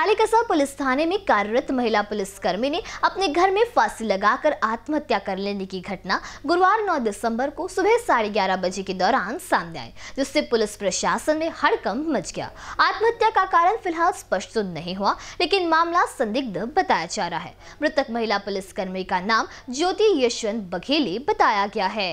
कालीकसा police थाने में कार्यरत महिला पुलिसकर्मी ने अपने घर में फांसी लगाकर आत्महत्या कर लेने की घटना गुरुवार 9 दिसंबर को सुबह साढ़े ग्यारह बजे के दौरान सामने आई जिससे पुलिस प्रशासन में हड़कंप मच गया आत्महत्या का कारण फिलहाल स्पष्ट तो नहीं हुआ लेकिन मामला संदिग्ध बताया जा रहा है मृतक महिला पुलिसकर्मी का नाम ज्योति यशवंत बघेले बताया गया है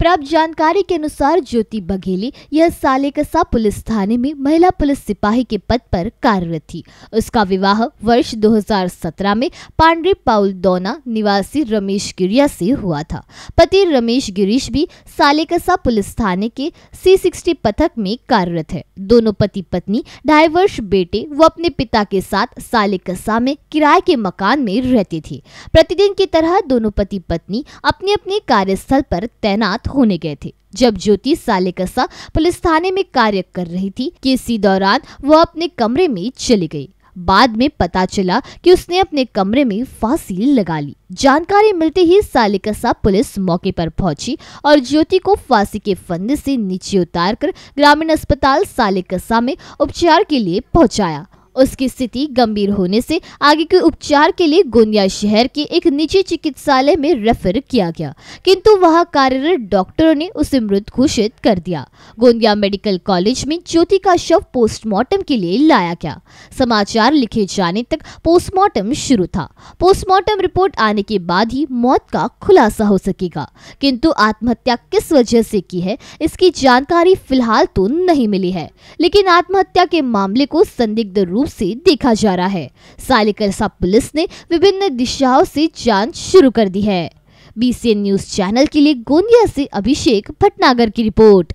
प्राप्त जानकारी के अनुसार ज्योति बघेली यह सालेकसा पुलिस थाने में महिला पुलिस सिपाही के पद पर कार्यरत थी उसका विवाह वर्ष 2017 में पांडे पाउल दोना निवासी रमेश गिरिया से हुआ था पति रमेश गिरीश भी सालेकसा पुलिस थाने के सी सिक्सटी पथक में कार्यरत है दोनों पति पत्नी ढाई वर्ष बेटे व अपने पिता के साथ सालेकसा में किराए के मकान में रहती थी प्रतिदिन की तरह दोनों पति पत्नी अपने अपने कार्यस्थल पर तैनात होने गए थे जब ज्योति सालेकसा पुलिस थाने में कार्य कर रही थी कि इसी दौरान वह अपने कमरे में चली गई बाद में पता चला कि उसने अपने कमरे में फांसी लगा ली जानकारी मिलते ही सालिकसा पुलिस मौके पर पहुंची और ज्योति को फांसी के फंदे से नीचे उतारकर ग्रामीण अस्पताल सालिकसा में उपचार के लिए पहुंचाया उसकी स्थिति गंभीर होने से आगे के उपचार के लिए गोंदिया शहर के एक निजी चिकित्सालय में रेफर किया गया किंतु वहां कार्यरत डॉक्टरों ने उसे मृत घोषित कर दिया गोंदिया मेडिकल कॉलेज में ज्योति का शव पोस्टमार्टम के लिए लाया गया समाचार लिखे जाने तक पोस्टमार्टम शुरू था पोस्टमार्टम रिपोर्ट आने के बाद ही मौत का खुलासा हो सकेगा किंतु आत्महत्या किस वजह से की है इसकी जानकारी फिलहाल तो नहीं मिली है लेकिन आत्महत्या के मामले को संदिग्ध रूप रूप से देखा जा रहा है सा पुलिस ने विभिन्न दिशाओं से जांच शुरू कर दी है बीसीएन न्यूज चैनल के लिए गोंदिया से अभिषेक भटनागर की रिपोर्ट